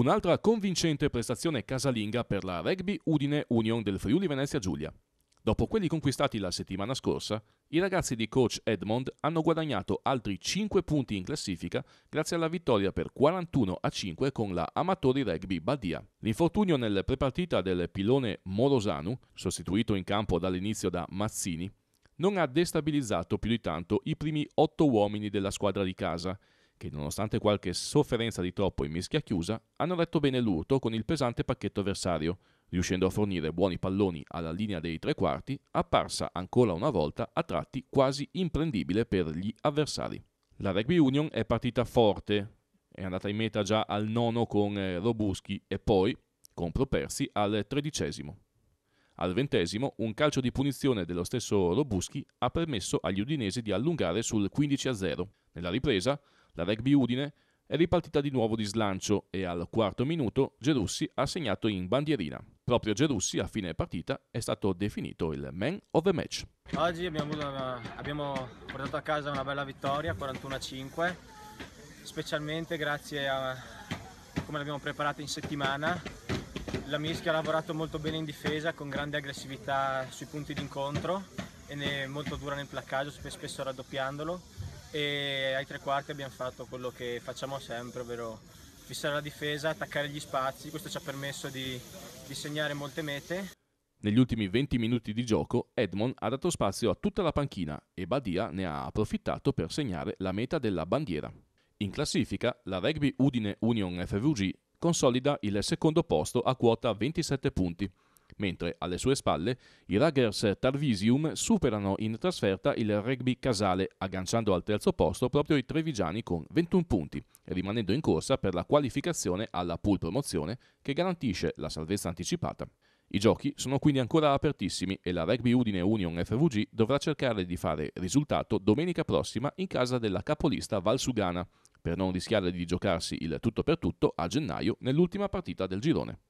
Un'altra convincente prestazione casalinga per la Rugby Udine Union del Friuli Venezia Giulia. Dopo quelli conquistati la settimana scorsa, i ragazzi di coach Edmond hanno guadagnato altri 5 punti in classifica grazie alla vittoria per 41 a 5 con la Amatori Rugby Badia. L'infortunio nel prepartita del pilone Morosanu, sostituito in campo dall'inizio da Mazzini, non ha destabilizzato più di tanto i primi 8 uomini della squadra di casa che nonostante qualche sofferenza di troppo in mischia chiusa, hanno retto bene l'urto con il pesante pacchetto avversario, riuscendo a fornire buoni palloni alla linea dei tre quarti, apparsa ancora una volta a tratti quasi imprendibile per gli avversari. La Rugby Union è partita forte, è andata in meta già al nono con eh, Robuschi e poi, con Propersi, al tredicesimo. Al ventesimo, un calcio di punizione dello stesso Robuschi ha permesso agli udinesi di allungare sul 15-0. Nella ripresa, la rugby Udine è ripartita di nuovo di slancio e al quarto minuto Gerussi ha segnato in bandierina. Proprio Gerussi a fine partita è stato definito il man of the match. Oggi abbiamo, abbiamo portato a casa una bella vittoria, 41-5, specialmente grazie a come l'abbiamo preparata in settimana. La mischia ha lavorato molto bene in difesa con grande aggressività sui punti d'incontro e molto dura nel placcaggio, spesso raddoppiandolo e ai tre quarti abbiamo fatto quello che facciamo sempre, ovvero fissare la difesa, attaccare gli spazi, questo ci ha permesso di, di segnare molte mete. Negli ultimi 20 minuti di gioco Edmond ha dato spazio a tutta la panchina e Badia ne ha approfittato per segnare la meta della bandiera. In classifica la Rugby Udine Union FVG consolida il secondo posto a quota 27 punti, mentre alle sue spalle i Ruggers Tarvisium superano in trasferta il Rugby Casale, agganciando al terzo posto proprio i trevigiani con 21 punti, rimanendo in corsa per la qualificazione alla pool promozione che garantisce la salvezza anticipata. I giochi sono quindi ancora apertissimi e la Rugby Udine Union FVG dovrà cercare di fare risultato domenica prossima in casa della capolista Valsugana, per non rischiare di giocarsi il tutto per tutto a gennaio nell'ultima partita del girone.